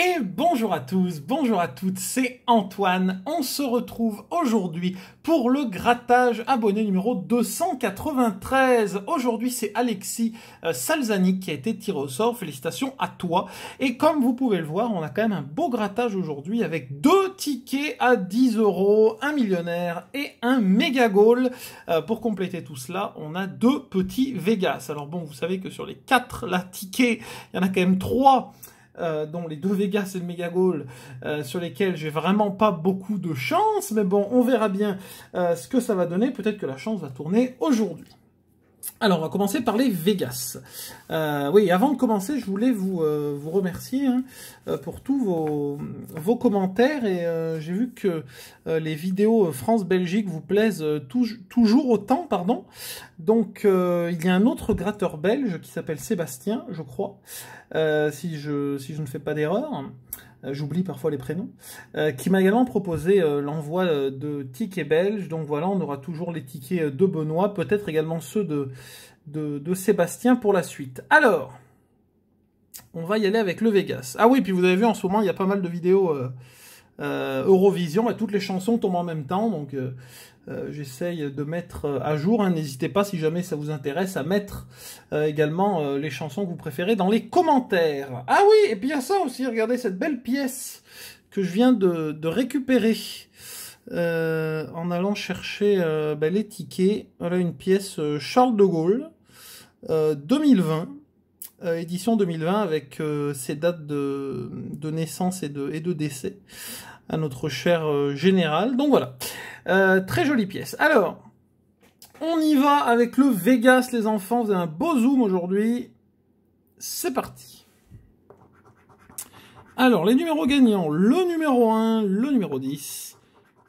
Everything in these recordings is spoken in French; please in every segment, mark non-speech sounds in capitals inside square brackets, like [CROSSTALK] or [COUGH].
Et bonjour à tous, bonjour à toutes, c'est Antoine. On se retrouve aujourd'hui pour le grattage abonné numéro 293. Aujourd'hui, c'est Alexis euh, Salzani qui a été tiré au sort. Félicitations à toi. Et comme vous pouvez le voir, on a quand même un beau grattage aujourd'hui avec deux tickets à 10 euros, un millionnaire et un méga goal. Euh, pour compléter tout cela, on a deux petits Vegas. Alors bon, vous savez que sur les quatre là, tickets, il y en a quand même trois euh, dont les deux Vegas et le Megagol, euh, sur lesquels j'ai vraiment pas beaucoup de chance, mais bon, on verra bien euh, ce que ça va donner. Peut-être que la chance va tourner aujourd'hui. Alors, on va commencer par les Vegas. Euh, oui, avant de commencer, je voulais vous, euh, remercier hein, euh, pour tous vos, commentaires. Et j'ai vu que les vidéos France-Belgique vous plaisent toujours autant. pardon. Donc, il y a un autre gratteur belge qui s'appelle Sébastien, je crois, si, je, si je ne fais pas d'erreur. Euh, j'oublie parfois les prénoms, euh, qui m'a également proposé euh, l'envoi de tickets belges. Donc voilà, on aura toujours les tickets de Benoît, peut-être également ceux de, de, Sébastien pour la suite. Alors, on va y aller avec le Vegas. Ah oui, puis vous avez vu en ce moment, il y a pas mal de vidéos. Euh, Eurovision, et toutes les chansons tombent en même temps. Donc euh, euh, j'essaye de mettre à jour. Hein. N'hésitez pas, si jamais ça vous intéresse, à mettre également les chansons que vous préférez dans les commentaires. Ah oui, et puis il y a ça aussi, regardez cette belle pièce que je viens de, récupérer en allant chercher ben, les tickets. Voilà une pièce Charles de Gaulle 2020. édition 2020 avec ses dates de, naissance et de décès à notre cher euh, général. Donc voilà, euh, très jolie pièce. Alors, on y va avec le Vegas, les enfants. Vous avez un beau zoom aujourd'hui. C'est parti. Alors, les numéros gagnants. Le numéro 1, le numéro 10,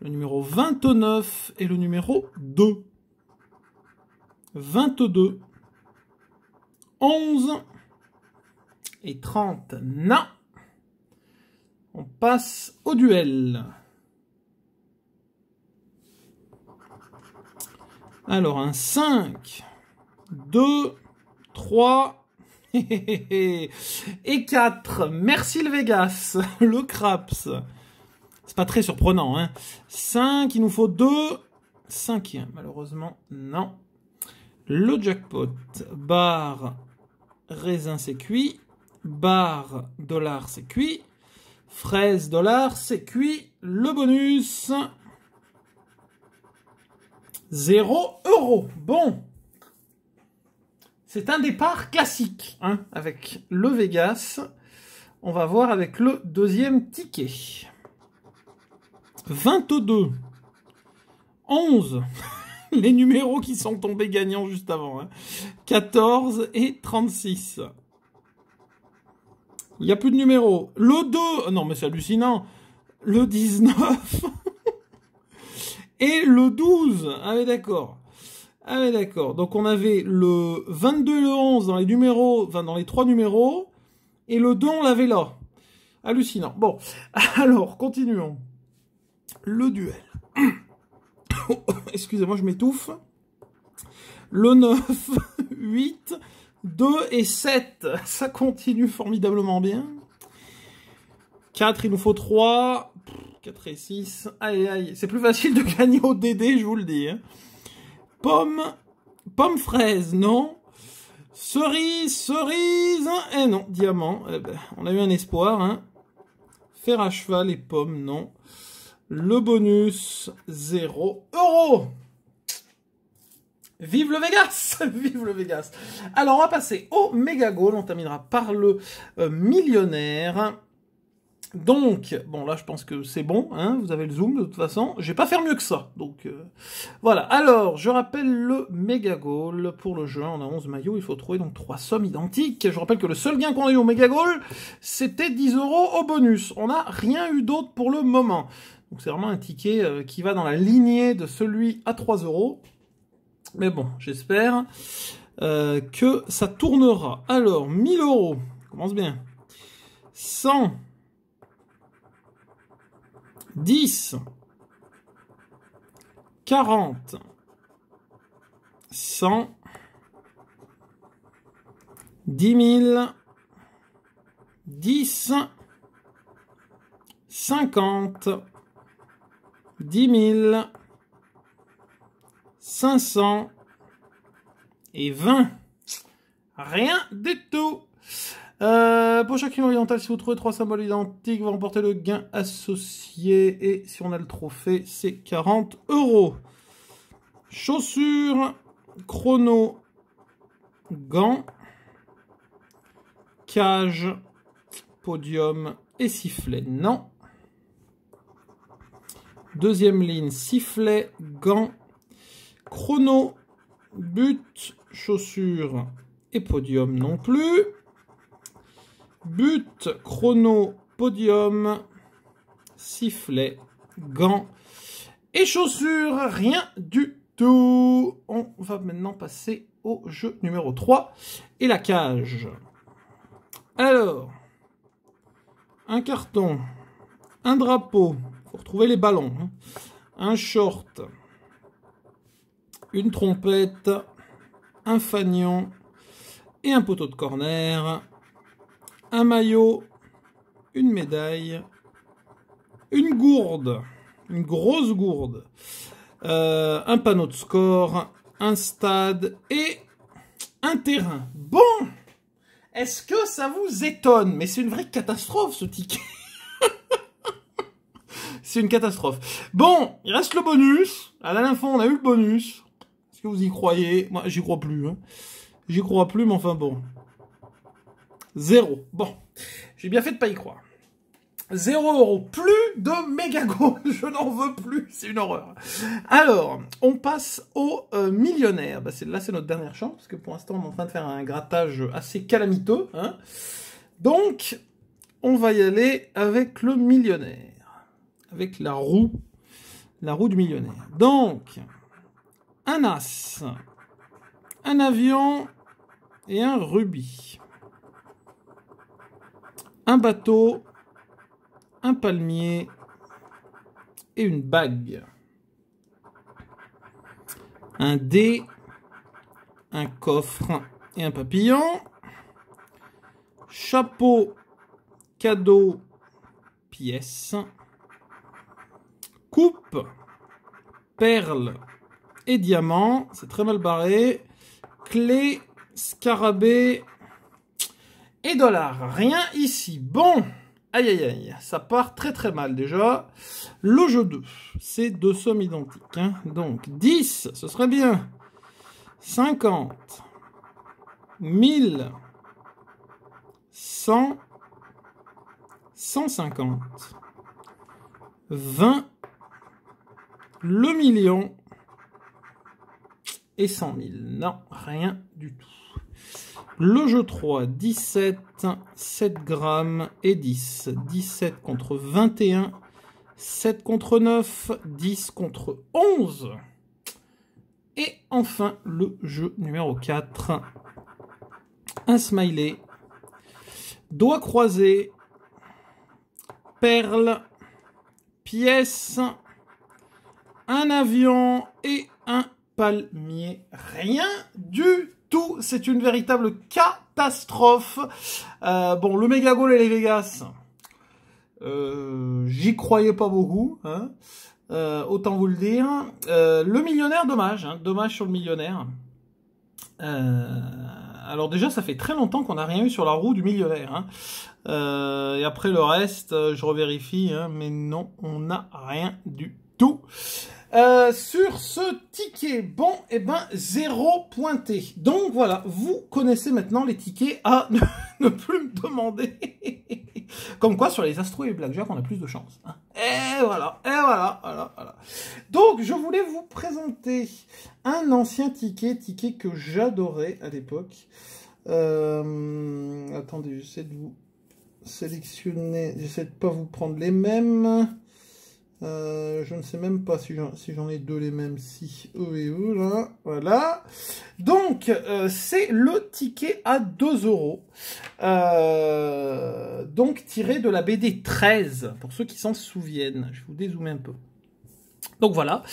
le numéro 29 et le numéro 2. 22, 11 et 30. Non on passe au duel. Alors, un 5, 2, 3 et 4. Merci le Vegas, [LAUGHS] le Craps. C'est pas très surprenant. 5, hein. il nous faut 2. 5, malheureusement, non. Le jackpot, barre, raisin, c'est cuit. Barre, dollar, c'est cuit fraise dollars, c'est cuit. Le bonus, 0 euros. Bon, c'est un départ classique hein, avec le Vegas. On va voir avec le deuxième ticket. 22, 11, [LAUGHS] les numéros qui sont tombés gagnants juste avant, 14 hein. et 36. Il n'y a plus de numéro. Le 2, euh, non mais c'est hallucinant. Le 19 [LAUGHS] et le 12. Ah mais d'accord. Ah mais d'accord. Donc on avait le 22 et le 11 dans les numéros, enfin dans les trois numéros. Et le 2, on l'avait là. Hallucinant. Bon, [LAUGHS] alors continuons. Le duel. [COUGHS] Excusez-moi, je m'étouffe. Le 9, 8, [LAUGHS] 2 et 7, ça continue formidablement bien. 4, il nous faut 3. 4 et 6. Aïe, aïe. C'est plus facile de gagner au DD, je vous le dis. Hein. Pomme. Pomme fraise, non. Cerise, cerise. Eh non, diamant. Eh ben, on a eu un espoir. Hein. Fer à cheval et pomme, non. Le bonus, 0 euros. Vive le Vegas [LAUGHS] Vive le Vegas Alors, on va passer au Mega goal. On terminera par le euh, millionnaire. Donc, bon, là, je pense que c'est bon. Hein, vous avez le zoom, de toute façon. Je pas faire mieux que ça. Donc, euh, voilà. Alors, je rappelle le Mega goal. Pour le jeu, on a 11 maillots. Il faut trouver donc trois sommes identiques. Je rappelle que le seul gain qu'on a eu au Mega goal, c'était 10 euros au bonus. On n'a rien eu d'autre pour le moment. Donc, c'est vraiment un ticket euh, qui va dans la lignée de celui à 3 euros. Mais bon, j'espère euh, que ça tournera. Alors, 1000 euros, commence bien. 100, 10, 40, 100, 10 000, 10, 50, 10 000, et 20. Rien du tout. Euh, pour chaque crime oriental, si vous trouvez trois symboles identiques, vous remportez le gain associé. Et si on a le trophée, c'est 40 euros. Chaussures, chrono, gants, cage, podium et sifflet. Non. Deuxième ligne, sifflet, gants, Chrono, but, chaussures et podium non plus. But, chrono, podium, sifflet, gants et chaussures. Rien du tout. On va maintenant passer au jeu numéro 3 et la cage. Alors, un carton, un drapeau, pour trouver les ballons, hein. un short, une trompette, un fanion et un poteau de corner, un maillot, une médaille, une gourde, une grosse gourde, euh, un panneau de score, un stade et un terrain. Bon Est-ce que ça vous étonne Mais c'est une vraie catastrophe ce ticket [LAUGHS] C'est une catastrophe. Bon, il reste le bonus. À la on a eu le bonus. Est-ce que vous y croyez Moi, j'y crois plus. Hein. J'y crois plus, mais enfin bon. Zéro. Bon. J'ai bien fait de pas y croire. Zéro euro. Plus de mégago. [LAUGHS] Je n'en veux plus. C'est une horreur. Alors, on passe au euh, millionnaire. Bah, là, c'est notre dernière chance, parce que pour l'instant, on est en train de faire un grattage assez calamiteux. Hein. Donc, on va y aller avec le millionnaire. Avec la roue. La roue du millionnaire. Donc, un as, un avion et un rubis. Un bateau, un palmier et une bague. Un dé, un coffre et un papillon. Chapeau, cadeau, pièce. Coupe, perle, et diamant. C'est très mal barré. Clé, scarabée et dollar. Rien ici. Bon. Aïe, aïe, aïe. Ça part très très mal déjà. Le jeu 2. C'est deux sommes identiques. Hein. Donc 10, ce serait bien. 50. 1000. 100. 150. 20. Le million et 100 000. Non, rien du tout. Le jeu 3, 17, 7 grammes et 10. 17 contre 21, 7 contre 9, 10 contre 11. Et enfin, le jeu numéro 4, un smiley, doigts croisés, perles, pièces, un avion et un palmier. Rien du tout. C'est une véritable catastrophe. Euh, bon, le méga goal et les Vegas. Euh, j'y croyais pas beaucoup. Hein. Euh, autant vous le dire. le millionnaire, dommage. Hein. Dommage sur le millionnaire. alors déjà, ça fait très longtemps qu'on n'a rien eu sur la roue du millionnaire. Hein. et après le reste, je revérifie, mais non, on n'a rien du euh, sur ce ticket, bon, et eh ben, zéro pointé. Donc voilà, vous connaissez maintenant les tickets à [LAUGHS] ne plus me demander. [LAUGHS] Comme quoi, sur les Astros et les Blackjack, on a plus de chance. Hein. Et eh, voilà, et eh, voilà, voilà, voilà. Donc, je voulais vous présenter un ancien ticket, ticket que j'adorais à l'époque. Euh, attendez, j'essaie de vous sélectionner, j'essaie de pas vous prendre les mêmes. Euh, je ne sais même pas si j'en ai deux les mêmes, si eux et eux, là, voilà. Donc, euh, c'est le ticket à 2 euros, euh, donc tiré de la BD 13, pour ceux qui s'en souviennent. Je vous dézoome un peu. Donc voilà,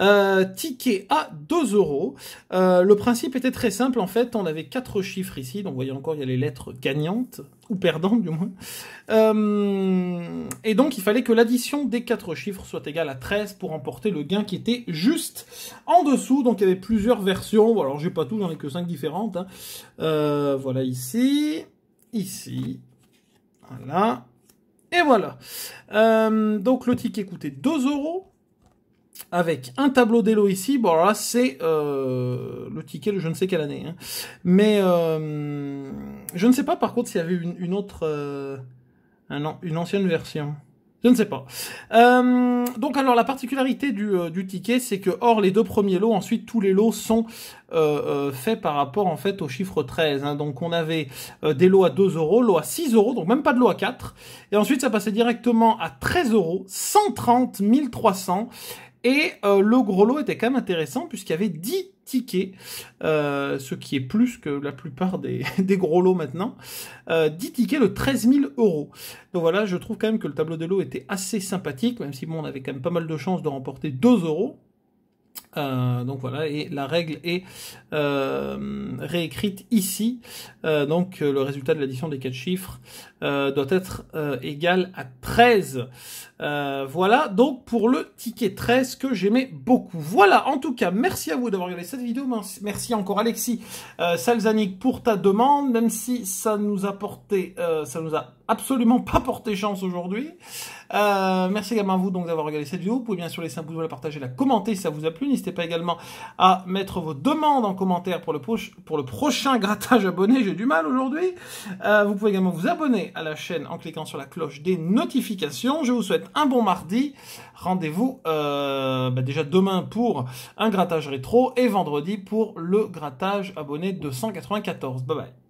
euh, ticket à 2 euros. Euh, le principe était très simple en fait, on avait quatre chiffres ici, donc vous voyez encore il y a les lettres gagnantes, ou perdantes du moins. Euh, et donc il fallait que l'addition des quatre chiffres soit égale à 13 pour emporter le gain qui était juste en dessous. Donc il y avait plusieurs versions, alors j'ai pas tout, j'en ai que 5 différentes. Hein. voilà ici, ici, voilà. Et voilà. donc le ticket coûtait 2 euros avec un tableau des lots ici. Bon, alors là, c'est euh, le ticket de je ne sais quelle année. Hein. Mais euh, je ne sais pas, par contre, s'il y avait une, autre... Euh, une ancienne version. Je ne sais pas. donc alors la particularité du, ticket, c'est que hors les deux premiers lots, ensuite tous les lots sont faits par rapport en fait au chiffre 13. Hein. Donc on avait des lots à 2 euros, lots à 6 euros, donc même pas de lots à 4. Et ensuite ça passait directement à 13 euros, 130 300. Et euh, le gros lot était quand même intéressant puisqu'il y avait 10 tickets, euh, ce qui est plus que la plupart des, [LAUGHS] gros lots maintenant, euh, 10 tickets de 13 000 euros. Donc voilà, je trouve quand même que le tableau de lots était assez sympathique, même si bon, on avait quand même pas mal de chances de remporter 2 euros. Euh, donc voilà, et la règle est euh, réécrite ici. Euh, donc euh, le résultat de l'addition des quatre chiffres doit être égal à 13. voilà donc pour le ticket 13 que j'aimais beaucoup. Voilà, en tout cas, merci à vous d'avoir regardé cette vidéo. Merci encore Alexis Salzanik pour ta demande, même si ça nous a porté, ça nous a absolument pas porté chance aujourd'hui. merci également à vous donc d'avoir regardé cette vidéo. Vous pouvez bien sûr laisser un pouce bleu, la partager, la commenter si ça vous a plu n'hésitez pas également à mettre vos demandes en commentaire pour le, pour le prochain grattage abonné, j'ai du mal aujourd'hui. Euh, vous pouvez également vous abonner à la chaîne en cliquant sur la cloche des notifications. Je vous souhaite un bon mardi, rendez-vous euh, bah, déjà demain pour un grattage rétro et vendredi pour le grattage abonné 294. Bye bye.